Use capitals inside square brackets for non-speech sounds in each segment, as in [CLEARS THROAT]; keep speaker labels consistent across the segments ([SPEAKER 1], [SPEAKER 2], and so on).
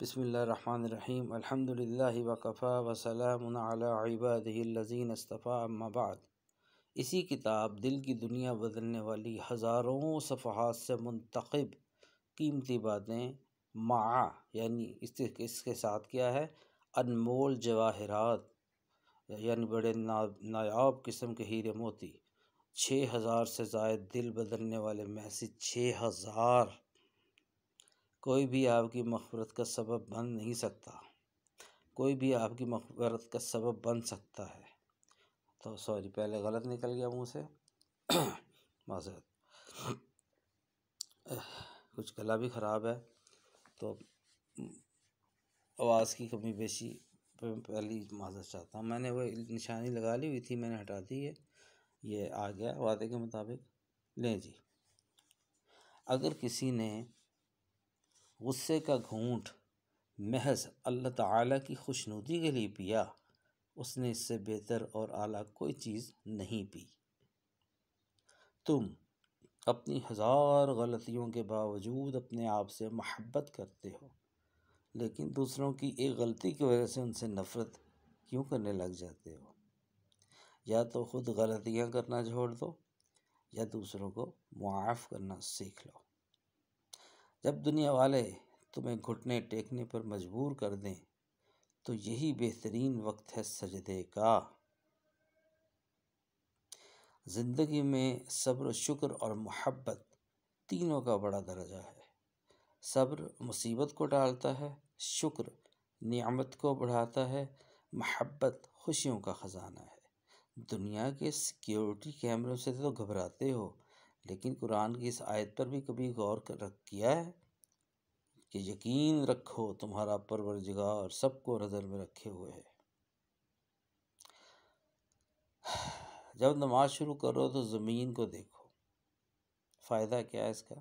[SPEAKER 1] बसमीम अलहमदिल्ला वकफ़ा वसलम इबादीन अस्तफ़ा अम्माबाद इसी किताब दिल की दुनिया बदलने वाली हज़ारों सफ़ात से मंतखब कीमती बातें मा यानी इसके इसके साथ क्या है अनमोल जवाहरात यानी बड़े ना नायाब किस्म के हीरे मोती छः हज़ार से जायद दिल बदलने वाले मैसेज छः हज़ार कोई भी आपकी मफ़रत का सबब बन नहीं सकता कोई भी आपकी मफ़रत का सबब बन सकता है तो सॉरी पहले गलत निकल गया मुँह से [COUGHS] माजरत [COUGHS] कुछ गला भी ख़राब है तो आवाज़ की कमी बेशी पहली माजर चाहता हूँ मैंने वो निशानी लगा ली हुई थी मैंने हटा दी है ये आ गया वादे के मुताबिक लें जी अगर किसी ने गुस्से का घूंट महज अल्लाह ताला की खुशनुदी के लिए पिया उसने इससे बेहतर और आला कोई चीज़ नहीं पी तुम अपनी हज़ार गलतियों के बावजूद अपने आप से महब्बत करते हो लेकिन दूसरों की एक गलती की वजह से उनसे नफ़रत क्यों करने लग जाते हो या तो ख़ुद गलतियाँ करना छोड़ दो या दूसरों को मुआफ़ करना सीख लो जब दुनिया वाले तुम्हें घुटने टेकने पर मजबूर कर दें तो यही बेहतरीन वक्त है सजदे का ज़िंदगी में सब्र शुक्र और मोहब्बत तीनों का बड़ा दर्जा है सब्र मुसीबत को डालता है शुक्र नियामत को बढ़ाता है महब्बत खुशियों का ख़जाना है दुनिया के सिक्योरिटी कैमरों से तो घबराते हो लेकिन कुरान की इस आयत पर भी कभी गौर कर रख किया है कि यकीन रखो तुम्हारा परवर और सबको नज़र में रखे हुए है जब नमाज शुरू करो तो ज़मीन को देखो फ़ायदा क्या है इसका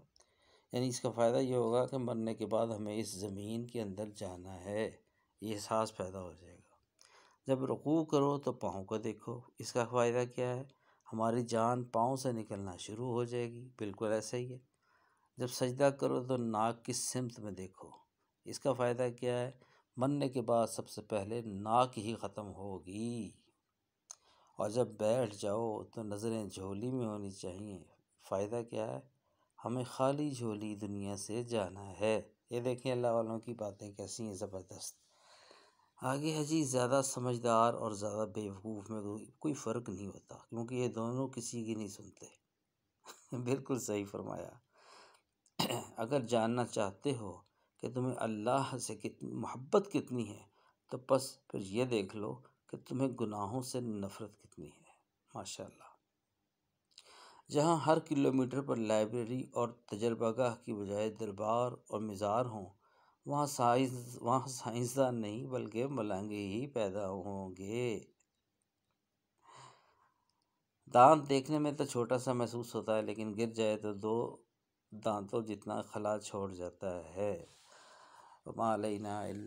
[SPEAKER 1] यानी इसका फ़ायदा ये होगा कि मरने के बाद हमें इस ज़मीन के अंदर जाना है ये एहसास पैदा हो जाएगा जब रुकू करो तो पाँव को देखो इसका फ़ायदा क्या है हमारी जान पाँव से निकलना शुरू हो जाएगी बिल्कुल ऐसा ही है जब सजदा करो तो नाक की सिमत में देखो इसका फ़ायदा क्या है मरने के बाद सबसे पहले नाक ही ख़त्म होगी और जब बैठ जाओ तो नज़रें झोली में होनी चाहिए फ़ायदा क्या है हमें खाली झोली दुनिया से जाना है ये देखें अल्लाह वालों की बातें कैसी हैं ज़बरदस्त आगे है जी ज़्यादा समझदार और ज़्यादा बेवकूफ़ में तो कोई फ़र्क नहीं होता क्योंकि ये दोनों किसी की नहीं सुनते [LAUGHS] बिल्कुल सही फरमाया [CLEARS THROAT] अगर जानना चाहते हो कि तुम्हें अल्लाह से कितनी मोहब्बत कितनी है तो बस फिर ये देख लो कि तुम्हें गुनाहों से नफ़रत कितनी है माशाल्लाह जहाँ हर किलोमीटर पर लाइब्रेरी और तजर्बागाह की बजाय दरबार और मज़ार हों वहाँ साइंस वहाँ साइंसदान नहीं बल्कि मलंगे ही पैदा होंगे दांत देखने में तो छोटा सा महसूस होता है लेकिन गिर जाए तो दो दांतों जितना खला छोड़ जाता है मालबलामबीन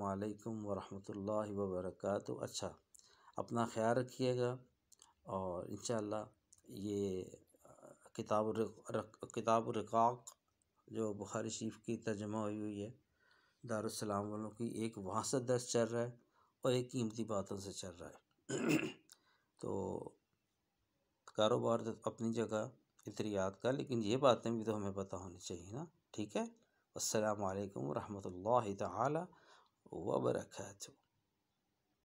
[SPEAKER 1] वालेकुम वरहमतुल्लाहि वबरकत अच्छा अपना ख्याल रखिएगा और इन ये किताब किताब रिकाक जो बुखारी शरीफ की तर्जमा हुई हुई है दारुसलाम वालों की एक वहाँ से दस चल रहा है और एक कीमती बातों से चल रहा है [CLEARS THROAT] तो कारोबार तो अपनी जगह इतरियात का लेकिन ये बातें भी तो हमें पता होनी चाहिए ना ठीक है असलकम वरहमल तबरक